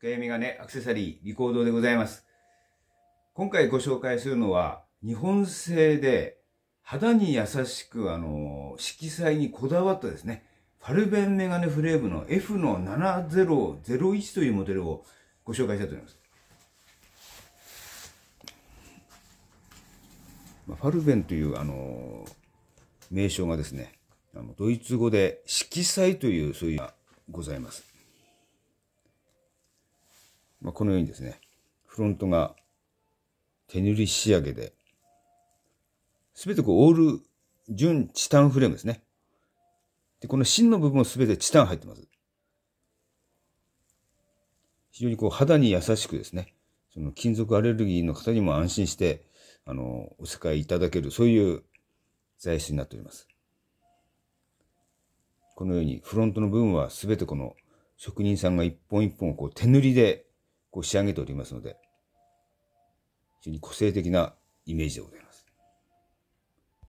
深読みがね、アクセサリー、リコードでございます。今回ご紹介するのは、日本製で、肌に優しく、あの、色彩にこだわったですね、ファルベンメガネフレームの F の7001というモデルをご紹介したいと思います。ファルベンという、あの、名称がですね、あのドイツ語で色彩という、そういうがございます。まあ、このようにですね、フロントが手塗り仕上げで、すべてこうオール純チタンフレームですね。で、この芯の部分すべてチタン入ってます。非常にこう肌に優しくですね、その金属アレルギーの方にも安心して、あの、お使いいただける、そういう材質になっております。このようにフロントの部分はすべてこの職人さんが一本一本こう手塗りでこう仕上げておりますので、非常に個性的なイメージでございます。